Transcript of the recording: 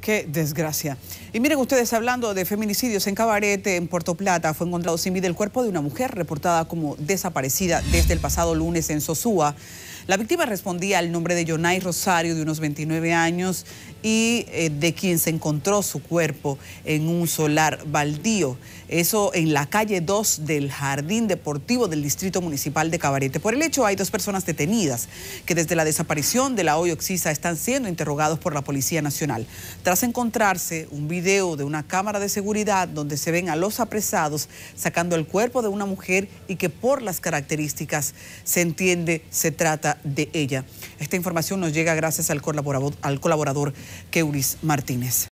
Qué desgracia. Y miren ustedes, hablando de feminicidios en Cabarete, en Puerto Plata, fue encontrado sin vida el cuerpo de una mujer reportada como desaparecida desde el pasado lunes en Sosúa. La víctima respondía al nombre de Jonay Rosario, de unos 29 años, y eh, de quien se encontró su cuerpo en un solar baldío. Eso en la calle 2 del Jardín Deportivo del Distrito Municipal de Cabarete. Por el hecho hay dos personas detenidas que desde la desaparición de la hoy Oxisa están siendo interrogados por la Policía Nacional. Tras encontrarse un video de una cámara de seguridad donde se ven a los apresados sacando el cuerpo de una mujer y que por las características se entiende se trata de de ella. Esta información nos llega gracias al colaborador, al colaborador Keuris Martínez.